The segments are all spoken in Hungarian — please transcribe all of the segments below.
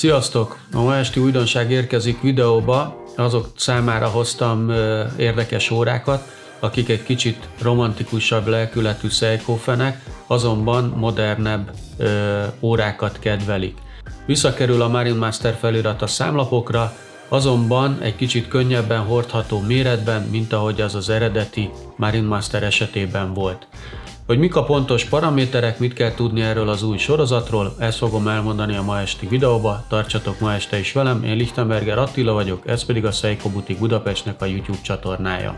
Sziasztok! A ma esti újdonság érkezik videóba. Azok számára hoztam érdekes órákat, akik egy kicsit romantikusabb lelkületű szejkófenek, azonban modernebb órákat kedvelik. Visszakerül a Marine Master felirat a számlapokra, azonban egy kicsit könnyebben hordható méretben, mint ahogy az az eredeti Marine Master esetében volt. Hogy mik a pontos paraméterek, mit kell tudni erről az új sorozatról, ezt fogom elmondani a ma esti videóba, tartsatok ma este is velem, én Lichtenberger Attila vagyok, ez pedig a Seiko Butik Budapestnek a YouTube csatornája.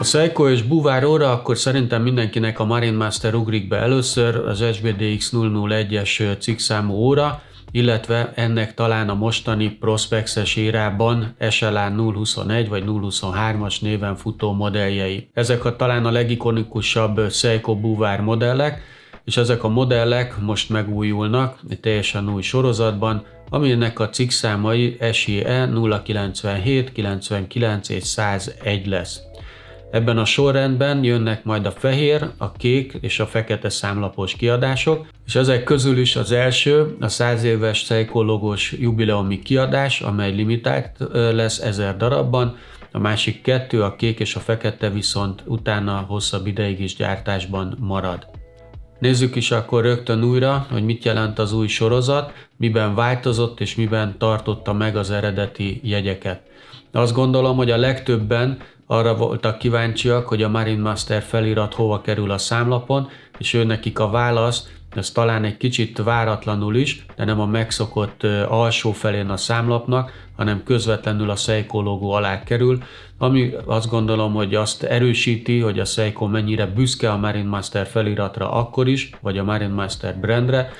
A Seiko és Buvár óra, akkor szerintem mindenkinek a Marine Master ugrik be először, az SBDX 001-es cikkszámú óra, illetve ennek talán a mostani Prospexes érában SLA 021 vagy 023-as néven futó modelljei. Ezek a talán a legikonikusabb Seiko Buvár modellek, és ezek a modellek most megújulnak egy teljesen új sorozatban, aminek a cikkszámai SIE 097, 99 és 101 lesz. Ebben a sorrendben jönnek majd a fehér, a kék és a fekete számlapos kiadások, és ezek közül is az első, a 100 éves Seiko jubileumi kiadás, amely limitált lesz 1000 darabban, a másik kettő, a kék és a fekete viszont utána hosszabb ideig is gyártásban marad. Nézzük is akkor rögtön újra, hogy mit jelent az új sorozat, miben változott és miben tartotta meg az eredeti jegyeket. Azt gondolom, hogy a legtöbben arra voltak kíváncsiak, hogy a Marine Master felirat hova kerül a számlapon, és ő nekik a válasz, ez talán egy kicsit váratlanul is, de nem a megszokott alsó felén a számlapnak, hanem közvetlenül a Seiko logó alá kerül, ami azt gondolom, hogy azt erősíti, hogy a Seiko mennyire büszke a Marine Master feliratra akkor is, vagy a Marine Master brandre,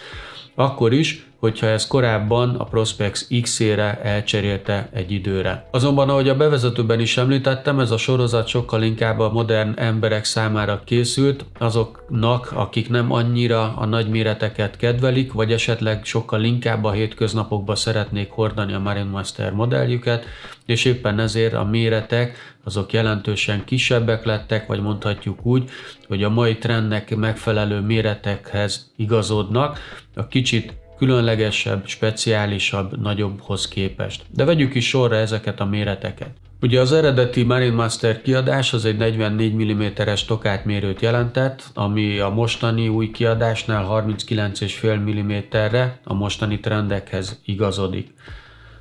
akkor is, hogyha ez korábban a Prospex X-ére elcserélte egy időre. Azonban ahogy a bevezetőben is említettem, ez a sorozat sokkal inkább a modern emberek számára készült, azoknak, akik nem annyira a nagy méreteket kedvelik, vagy esetleg sokkal inkább a hétköznapokba szeretnék hordani a Marine Master modelljüket, és éppen ezért a méretek azok jelentősen kisebbek lettek, vagy mondhatjuk úgy, hogy a mai trendnek megfelelő méretekhez igazodnak. A kicsit különlegesebb, speciálisabb, nagyobbhoz képest. De vegyük is sorra ezeket a méreteket. Ugye az eredeti Marine Master kiadás az egy 44 mm-es mérőt jelentett, ami a mostani új kiadásnál 39,5 mm-re a mostani trendekhez igazodik.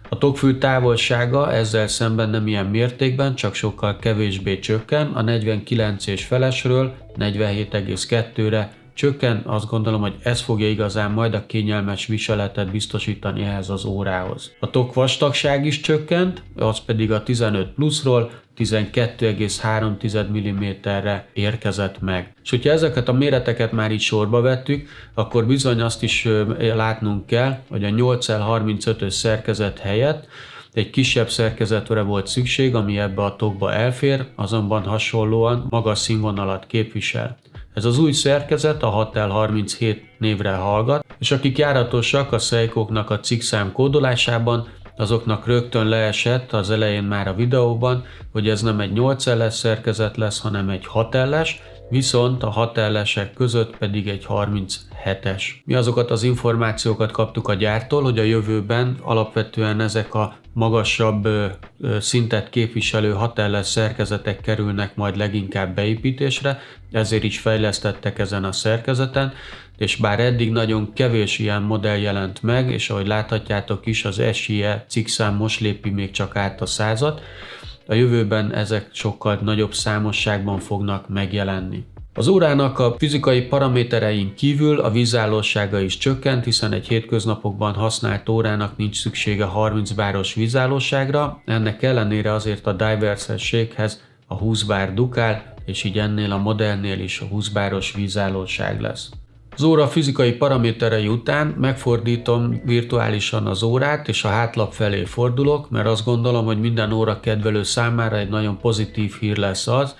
A tokfű távolsága ezzel szemben nem ilyen mértékben, csak sokkal kevésbé csökken, a 49 és felesről 47,2-re csökken, azt gondolom, hogy ez fogja igazán majd a kényelmes viseletet biztosítani ehhez az órához. A tok vastagság is csökkent, az pedig a 15 pluszról 12,3 mm-re érkezett meg. És hogyha ezeket a méreteket már így sorba vettük, akkor bizony azt is látnunk kell, hogy a 8L35-ös szerkezet helyett egy kisebb szerkezetre volt szükség, ami ebbe a tokba elfér, azonban hasonlóan magas színvonalat képvisel. Ez az új szerkezet a 6 37 névre hallgat, és akik járatosak a szejkóknak a cikkszám kódolásában, azoknak rögtön leesett az elején már a videóban, hogy ez nem egy 8 l szerkezet lesz, hanem egy 6 l viszont a 6 között pedig egy 37-es. Mi azokat az információkat kaptuk a gyártól, hogy a jövőben alapvetően ezek a magasabb szintet képviselő hatelles szerkezetek kerülnek majd leginkább beépítésre, ezért is fejlesztettek ezen a szerkezeten, és bár eddig nagyon kevés ilyen modell jelent meg, és ahogy láthatjátok is, az SIE cikkszám most lépi még csak át a százat, a jövőben ezek sokkal nagyobb számosságban fognak megjelenni. Az órának a fizikai paraméterein kívül a vízállósága is csökkent, hiszen egy hétköznapokban használt órának nincs szüksége 30 báros vízállóságra, ennek ellenére azért a diverszerséghez a 20 bár dukál, és így ennél a modellnél is a 20 báros vízállóság lesz. Az óra fizikai paraméterei után megfordítom virtuálisan az órát, és a hátlap felé fordulok, mert azt gondolom, hogy minden óra kedvelő számára egy nagyon pozitív hír lesz az,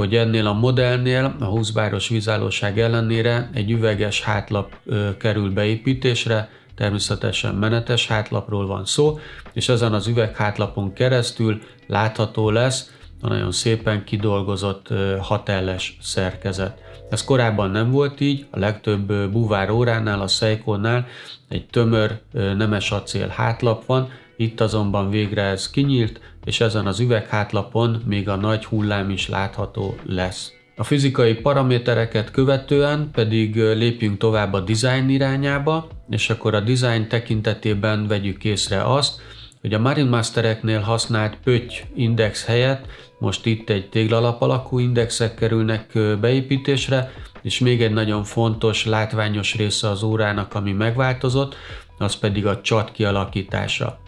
hogy ennél a modellnél a 20 vízállóság ellenére egy üveges hátlap kerül beépítésre, természetesen menetes hátlapról van szó, és ezen az üveghátlapon keresztül látható lesz a nagyon szépen kidolgozott hatelles szerkezet. Ez korábban nem volt így, a legtöbb búvár óránál, a Seiko-nál egy tömör nemes acél hátlap van, itt azonban végre ez kinyílt, és ezen az üveghátlapon még a nagy hullám is látható lesz. A fizikai paramétereket követően pedig lépjünk tovább a design irányába, és akkor a design tekintetében vegyük észre azt, hogy a Marine Mastereknél használt pötty index helyett most itt egy téglalap alakú indexek kerülnek beépítésre, és még egy nagyon fontos, látványos része az órának, ami megváltozott, az pedig a csat kialakítása.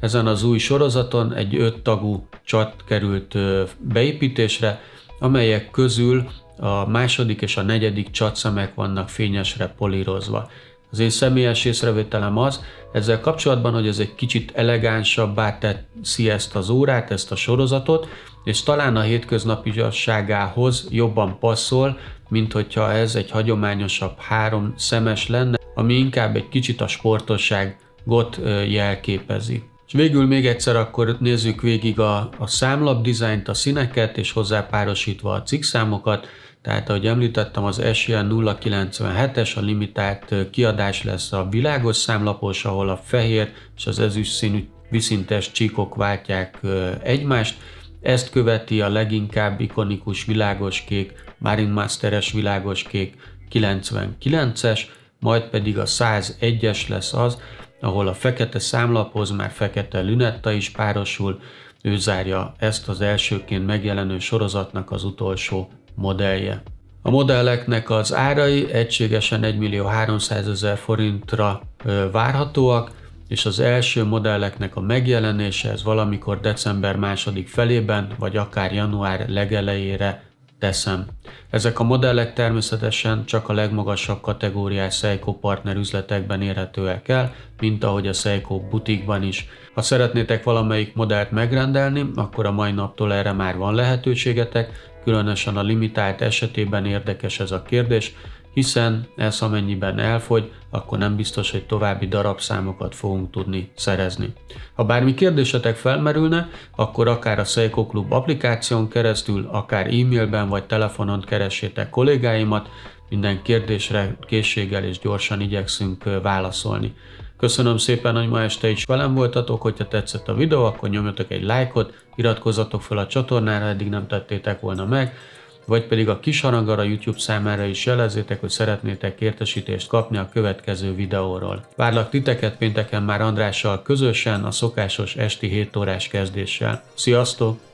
Ezen az új sorozaton egy öttagú csat került beépítésre, amelyek közül a második és a negyedik csatszemek vannak fényesre polírozva. Az én személyes észrevételem az, ezzel kapcsolatban, hogy ez egy kicsit elegánsabbá teszi ezt az órát, ezt a sorozatot, és talán a hétköznapi zsasságához jobban passzol, mint hogyha ez egy hagyományosabb három szemes lenne, ami inkább egy kicsit a sportosságot jelképezi. És végül még egyszer akkor nézzük végig a, a számlap dizájnt, a színeket, és hozzá párosítva a cikkszámokat. Tehát, ahogy említettem, az SIA 097-es, a limitált kiadás lesz a világos számlapos, ahol a fehér és az ezüst színű viszintes csíkok váltják egymást. Ezt követi a leginkább ikonikus világos kék, Marine Masteres világos kék 99-es, majd pedig a 101-es lesz az, ahol a fekete számlaphoz már fekete lünetta is párosul, ő zárja ezt az elsőként megjelenő sorozatnak az utolsó modellje. A modelleknek az árai egységesen 1 millió 300 ezer forintra várhatóak, és az első modelleknek a megjelenése ez valamikor december második felében, vagy akár január legelejére teszem. Ezek a modellek természetesen csak a legmagasabb kategóriás Seiko partner üzletekben érhetőek el, mint ahogy a Seiko butikban is. Ha szeretnétek valamelyik modellt megrendelni, akkor a mai naptól erre már van lehetőségetek, különösen a limitált esetében érdekes ez a kérdés, hiszen ez amennyiben elfogy, akkor nem biztos, hogy további darabszámokat fogunk tudni szerezni. Ha bármi kérdésetek felmerülne, akkor akár a Seiko Club applikáción keresztül, akár e-mailben vagy telefonon keressétek kollégáimat, minden kérdésre készséggel és gyorsan igyekszünk válaszolni. Köszönöm szépen, hogy ma este is velem voltatok, hogyha tetszett a videó, akkor nyomjatok egy lájkot, iratkozzatok fel a csatornára, eddig nem tettétek volna meg, vagy pedig a Kisarangara YouTube számára is jelezzétek, hogy szeretnétek értesítést kapni a következő videóról. Várlak titeket pénteken már Andrással közösen a szokásos esti 7 órás kezdéssel. Sziasztok!